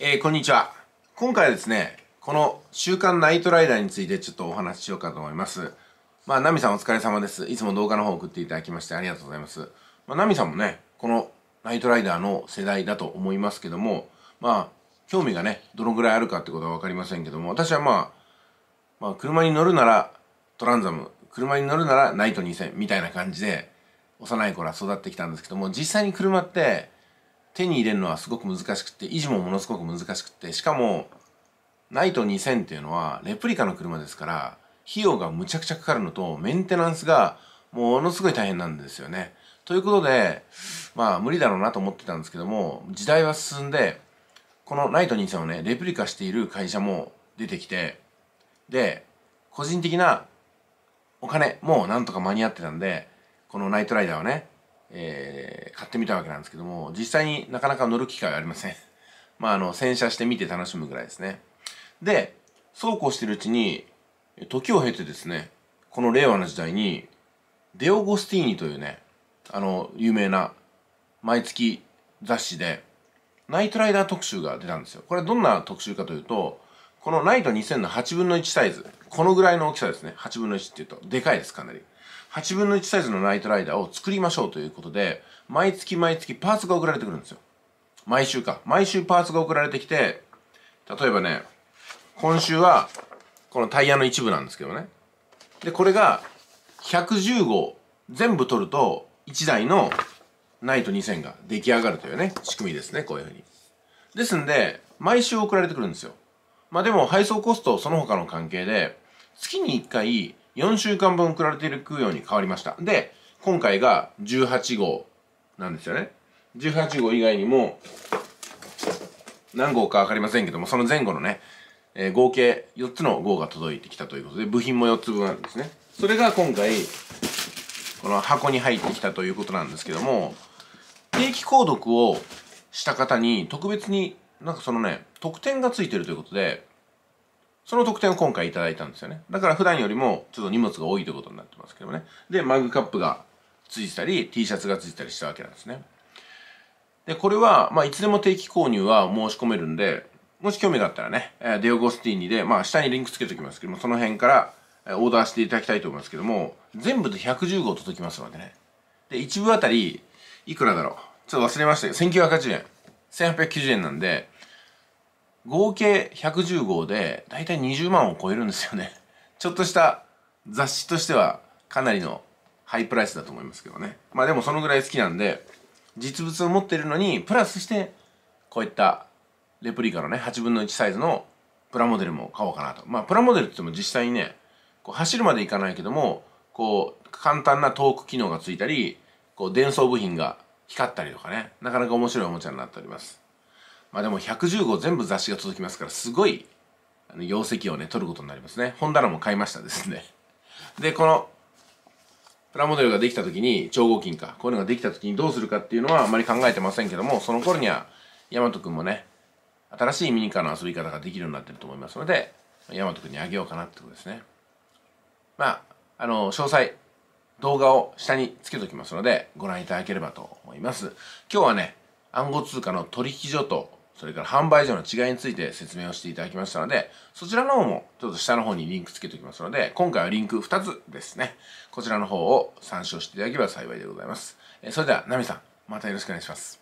えー、こんにちは。今回はですね、この週刊ナイトライダーについてちょっとお話ししようかと思います。まあ、ナミさんお疲れ様です。いつも動画の方送っていただきましてありがとうございます。まあ、ナミさんもね、このナイトライダーの世代だと思いますけども、まあ、興味がね、どのぐらいあるかってことは分かりませんけども、私はまあ、まあ、車に乗るならトランザム、車に乗るならナイト2000みたいな感じで、幼い頃は育ってきたんですけども、実際に車って、手に入れるのはすごく難しくて維持もものすごく難しくてしかもナイト2000っていうのはレプリカの車ですから費用がむちゃくちゃかかるのとメンテナンスがものすごい大変なんですよね。ということでまあ無理だろうなと思ってたんですけども時代は進んでこのナイト2000をねレプリカしている会社も出てきてで個人的なお金もなんとか間に合ってたんでこのナイトライダーはねえー、買ってみたわけなんですけども、実際になかなか乗る機会はありません。まあ、あの、洗車してみて楽しむぐらいですね。で、そうこうしてるうちに、時を経てですね、この令和の時代に、デオゴスティーニというね、あの、有名な、毎月雑誌で、ナイトライダー特集が出たんですよ。これどんな特集かというと、このライト2000の8分の1サイズ、このぐらいの大きさですね。8分の1って言うと、でかいです、かなり。8分の1サイズのライトライダーを作りましょうということで、毎月毎月パーツが送られてくるんですよ。毎週か。毎週パーツが送られてきて、例えばね、今週は、このタイヤの一部なんですけどね。で、これが、110号全部取ると、1台のナイト2000が出来上がるというね、仕組みですね、こういうふうに。ですんで、毎週送られてくるんですよ。まあでも配送コストその他の関係で、月に1回4週間分送られている供養に変わりました。で、今回が18号なんですよね。18号以外にも、何号かわかりませんけども、その前後のね、えー、合計4つの号が届いてきたということで、部品も4つ分あるんですね。それが今回、この箱に入ってきたということなんですけども、定期購読をした方に特別になんかそのね特典がついてるということでその特典を今回いただいたんですよねだから普段よりもちょっと荷物が多いということになってますけどねでマグカップがついてたり T シャツがついてたりしたわけなんですねでこれは、まあ、いつでも定期購入は申し込めるんでもし興味があったらね、えデオゴスティーニで、まあ、下にリンクつけておきますけどもその辺からオーダーしていただきたいと思いますけども全部で110号届きますのでねで一部あたりいくらだろうちょっと忘れましたけど1980円1890円なんで合計110号でだいたい20万を超えるんですよね ちょっとした雑誌としてはかなりのハイプライスだと思いますけどねまあでもそのぐらい好きなんで実物を持ってるのにプラスしてこういったレプリカのね8分の1サイズのプラモデルも買おうかなとまあプラモデルって言っても実際にねこう走るまでいかないけどもこう簡単なトーク機能がついたりこう伝送部品が光ったりとかねなかなか面白いおもちゃになっておりますまあでも110号全部雑誌が届きますからすごいあの容積をね取ることになりますね本棚も買いましたですねでこのプラモデルができた時に超合金かこういうのができた時にどうするかっていうのはあまり考えてませんけどもその頃には大和くんもね新しいミニカーの遊び方ができるようになってると思いますので大和くんにあげようかなってことですねまああの詳細動画を下につけておきますので、ご覧いただければと思います。今日はね、暗号通貨の取引所と、それから販売所の違いについて説明をしていただきましたので、そちらの方もちょっと下の方にリンクつけておきますので、今回はリンク2つですね。こちらの方を参照していただければ幸いでございます。えそれでは、ナミさん、またよろしくお願いします。